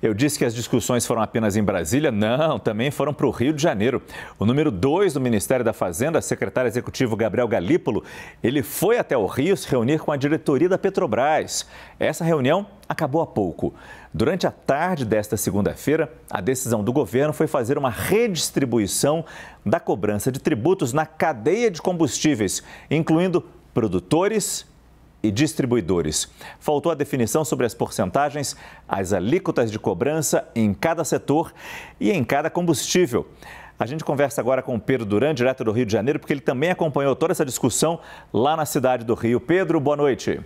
Eu disse que as discussões foram apenas em Brasília? Não, também foram para o Rio de Janeiro. O número 2 do Ministério da Fazenda, secretário executivo Gabriel Galípolo, ele foi até o Rio se reunir com a diretoria da Petrobras. Essa reunião acabou há pouco. Durante a tarde desta segunda-feira, a decisão do governo foi fazer uma redistribuição da cobrança de tributos na cadeia de combustíveis, incluindo produtores e distribuidores. Faltou a definição sobre as porcentagens, as alíquotas de cobrança em cada setor e em cada combustível. A gente conversa agora com o Pedro Duran, direto do Rio de Janeiro, porque ele também acompanhou toda essa discussão lá na cidade do Rio. Pedro, boa noite.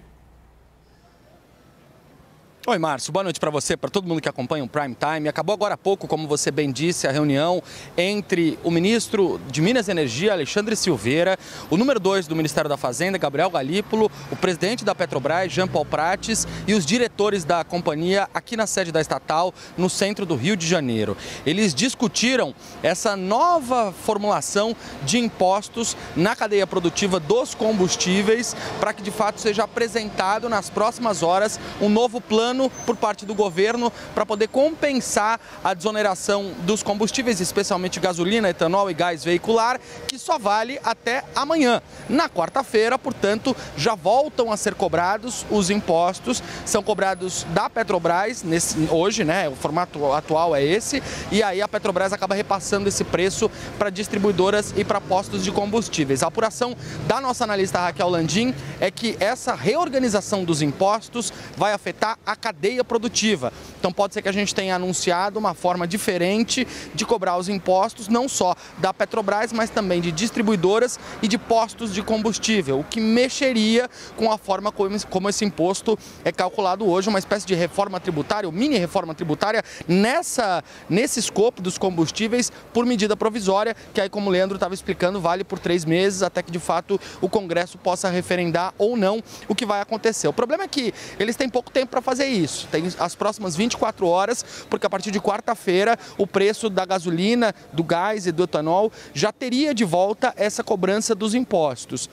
Oi, Márcio. Boa noite para você, para todo mundo que acompanha o Prime Time. Acabou agora há pouco, como você bem disse, a reunião entre o ministro de Minas e Energia, Alexandre Silveira, o número 2 do Ministério da Fazenda, Gabriel Galípolo, o presidente da Petrobras, Jean Paul Prates, e os diretores da companhia aqui na sede da estatal, no centro do Rio de Janeiro. Eles discutiram essa nova formulação de impostos na cadeia produtiva dos combustíveis para que de fato seja apresentado nas próximas horas um novo plano por parte do governo para poder compensar a desoneração dos combustíveis, especialmente gasolina, etanol e gás veicular, que só vale até amanhã. Na quarta-feira, portanto, já voltam a ser cobrados os impostos, são cobrados da Petrobras nesse, hoje, né? O formato atual é esse, e aí a Petrobras acaba repassando esse preço para distribuidoras e para postos de combustíveis. A apuração da nossa analista Raquel Landim é que essa reorganização dos impostos vai afetar a cadeia produtiva. Então pode ser que a gente tenha anunciado uma forma diferente de cobrar os impostos, não só da Petrobras, mas também de distribuidoras e de postos de combustível, o que mexeria com a forma como esse imposto é calculado hoje, uma espécie de reforma tributária, ou mini reforma tributária, nessa, nesse escopo dos combustíveis por medida provisória, que aí, como o Leandro estava explicando, vale por três meses até que de fato o Congresso possa referendar ou não o que vai acontecer. O problema é que eles têm pouco tempo para fazer isso. Tem as próximas 24 horas, porque a partir de quarta-feira o preço da gasolina, do gás e do etanol já teria de volta essa cobrança dos impostos.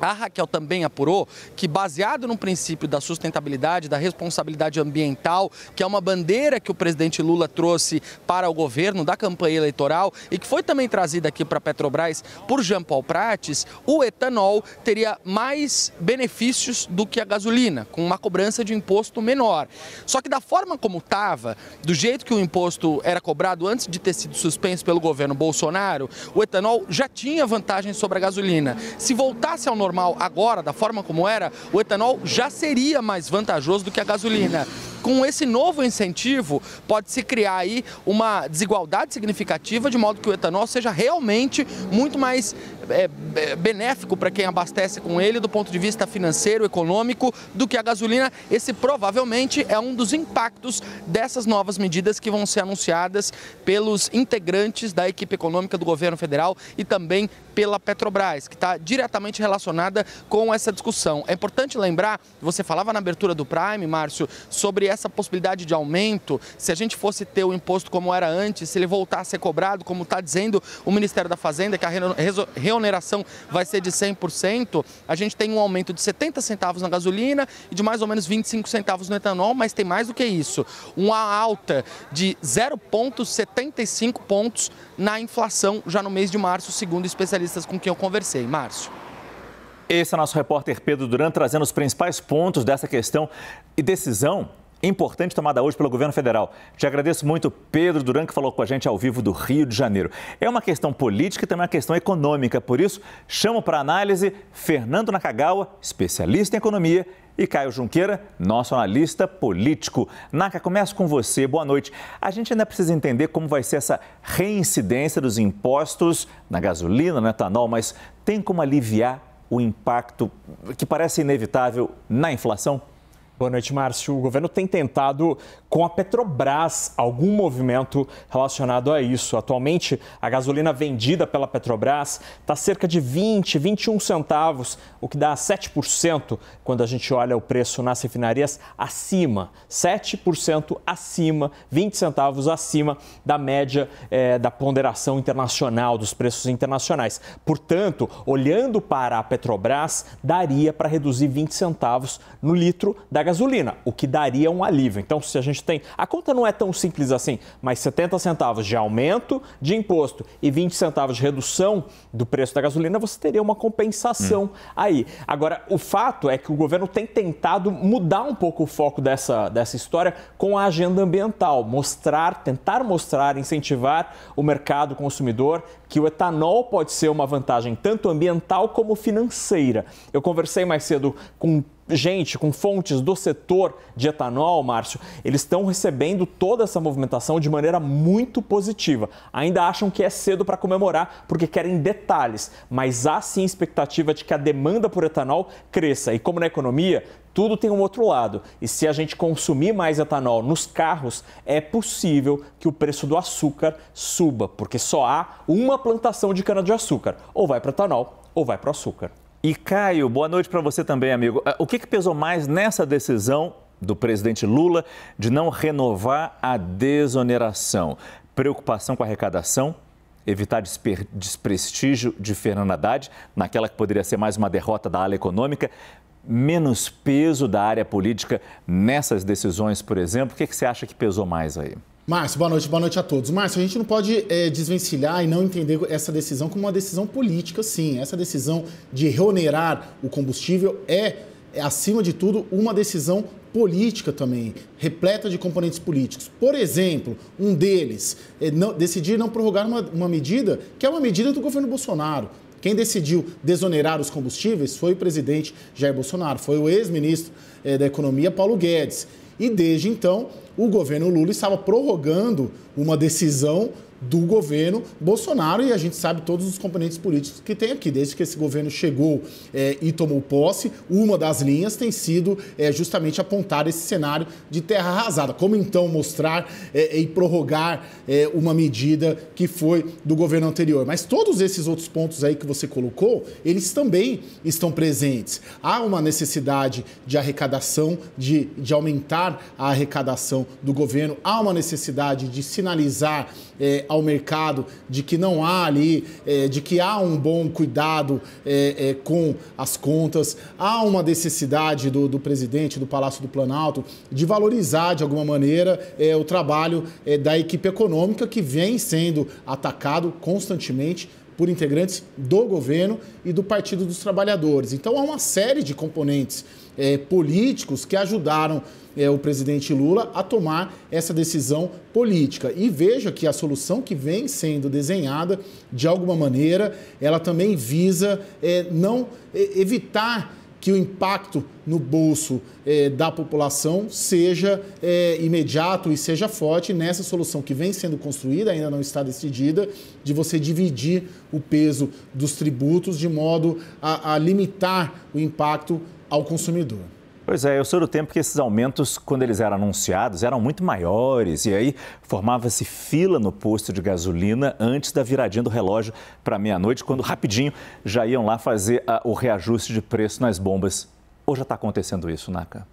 A Raquel também apurou que, baseado no princípio da sustentabilidade, da responsabilidade ambiental, que é uma bandeira que o presidente Lula trouxe para o governo da campanha eleitoral e que foi também trazida aqui para a Petrobras por Jean Paul Prates, o etanol teria mais benefícios do que a gasolina, com uma cobrança de imposto menor. Só que, da forma como estava, do jeito que o imposto era cobrado antes de ter sido suspenso pelo governo Bolsonaro, o etanol já tinha vantagem sobre a gasolina. Se voltasse ao normal agora, da forma como era, o etanol já seria mais vantajoso do que a gasolina. Com esse novo incentivo, pode-se criar aí uma desigualdade significativa, de modo que o etanol seja realmente muito mais é, é benéfico para quem abastece com ele do ponto de vista financeiro, econômico, do que a gasolina. Esse provavelmente é um dos impactos dessas novas medidas que vão ser anunciadas pelos integrantes da equipe econômica do governo federal e também pela Petrobras, que está diretamente relacionada com essa discussão. É importante lembrar, você falava na abertura do Prime, Márcio, sobre essa possibilidade de aumento, se a gente fosse ter o imposto como era antes, se ele voltar a ser cobrado, como está dizendo o Ministério da Fazenda, que a re reoneração vai ser de 100%, a gente tem um aumento de 70 centavos na gasolina e de mais ou menos 25 centavos no etanol, mas tem mais do que isso, uma alta de 0,75 pontos na inflação já no mês de março, segundo especialistas com quem eu conversei. Márcio. Esse é nosso repórter Pedro Duran trazendo os principais pontos dessa questão e decisão importante tomada hoje pelo governo federal. Te agradeço muito, Pedro Duran, que falou com a gente ao vivo do Rio de Janeiro. É uma questão política e também uma questão econômica, por isso chamo para análise Fernando Nakagawa, especialista em economia, e Caio Junqueira, nosso analista político. Naka, começo com você. Boa noite. A gente ainda precisa entender como vai ser essa reincidência dos impostos na gasolina, no etanol, mas tem como aliviar o impacto que parece inevitável na inflação? Boa noite, Márcio. O governo tem tentado com a Petrobras algum movimento relacionado a isso. Atualmente, a gasolina vendida pela Petrobras está cerca de 20, 21 centavos, o que dá 7% quando a gente olha o preço nas refinarias acima. 7% acima, 20 centavos acima da média é, da ponderação internacional, dos preços internacionais. Portanto, olhando para a Petrobras, daria para reduzir 20 centavos no litro da gasolina, o que daria um alívio. Então, se a gente tem. A conta não é tão simples assim, mas 70 centavos de aumento de imposto e 20 centavos de redução do preço da gasolina, você teria uma compensação hum. aí. Agora, o fato é que o governo tem tentado mudar um pouco o foco dessa, dessa história com a agenda ambiental, mostrar, tentar mostrar, incentivar o mercado consumidor que o etanol pode ser uma vantagem tanto ambiental como financeira. Eu conversei mais cedo com gente, com fontes do setor de etanol, Márcio, eles estão recebendo toda essa movimentação de maneira muito positiva. Ainda acham que é cedo para comemorar porque querem detalhes, mas há sim expectativa de que a demanda por etanol cresça. E como na economia, tudo tem um outro lado. E se a gente consumir mais etanol nos carros, é possível que o preço do açúcar suba, porque só há uma plantação de cana-de-açúcar. Ou vai para etanol ou vai para o açúcar. E Caio, boa noite para você também, amigo. Ah, o que, que pesou mais nessa decisão do presidente Lula de não renovar a desoneração? Preocupação com a arrecadação? Evitar desprestígio de Fernando Haddad, naquela que poderia ser mais uma derrota da ala econômica? Menos peso da área política nessas decisões, por exemplo? O que, que você acha que pesou mais aí? Márcio, boa noite, boa noite a todos. Márcio, a gente não pode é, desvencilhar e não entender essa decisão como uma decisão política, sim. Essa decisão de reonerar o combustível é, é, acima de tudo, uma decisão política também, repleta de componentes políticos. Por exemplo, um deles é não, decidir não prorrogar uma, uma medida que é uma medida do governo Bolsonaro. Quem decidiu desonerar os combustíveis foi o presidente Jair Bolsonaro, foi o ex-ministro é, da Economia Paulo Guedes. E desde então, o governo Lula estava prorrogando uma decisão do governo Bolsonaro e a gente sabe todos os componentes políticos que tem aqui. Desde que esse governo chegou é, e tomou posse, uma das linhas tem sido é, justamente apontar esse cenário de terra arrasada. Como então mostrar é, e prorrogar uma medida que foi do governo anterior? Mas todos esses outros pontos aí que você colocou, eles também estão presentes. Há uma necessidade de arrecadação, de, de aumentar a arrecadação do governo, há uma necessidade de sinalizar é, ao mercado de que não há ali, é, de que há um bom cuidado é, é, com as contas, há uma necessidade do, do, presidente do Palácio do Planalto de valorizar de alguma maneira é, o trabalho é, da equipe econômica que vem sendo atacado constantemente por integrantes do governo e do Partido dos Trabalhadores. Então há uma série de componentes é, políticos que ajudaram é, o presidente Lula a tomar essa decisão política. E veja que a solução que vem sendo desenhada, de alguma maneira, ela também visa é, não é, evitar que o impacto no bolso eh, da população seja eh, imediato e seja forte nessa solução que vem sendo construída, ainda não está decidida, de você dividir o peso dos tributos de modo a, a limitar o impacto ao consumidor. Pois é, eu sou do tempo que esses aumentos, quando eles eram anunciados, eram muito maiores. E aí formava-se fila no posto de gasolina antes da viradinha do relógio para meia-noite, quando rapidinho já iam lá fazer a, ah, o reajuste de preço nas bombas. Hoje já está acontecendo isso, Naka?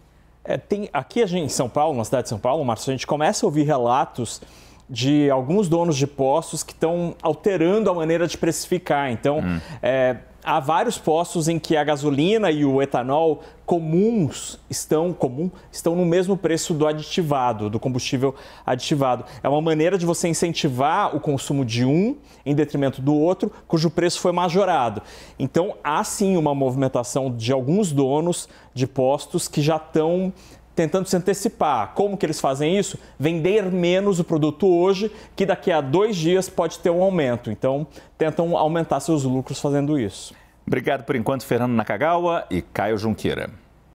É, tem, aqui a gente, em São Paulo, na cidade de São Paulo, Marcos, a gente começa a ouvir relatos de alguns donos de postos que estão alterando a maneira de precificar. Então, hum. é, há vários postos em que a gasolina e o etanol comuns estão comum estão no mesmo preço do aditivado, do combustível aditivado. É uma maneira de você incentivar o consumo de um em detrimento do outro, cujo preço foi majorado. Então há sim uma movimentação de alguns donos de postos que já estão tentando se antecipar. Como que eles fazem isso? Vender menos o produto hoje, que daqui a dois dias pode ter um aumento. Então, tentam aumentar seus lucros fazendo isso. Obrigado por enquanto, Fernando Nakagawa e Caio Junqueira.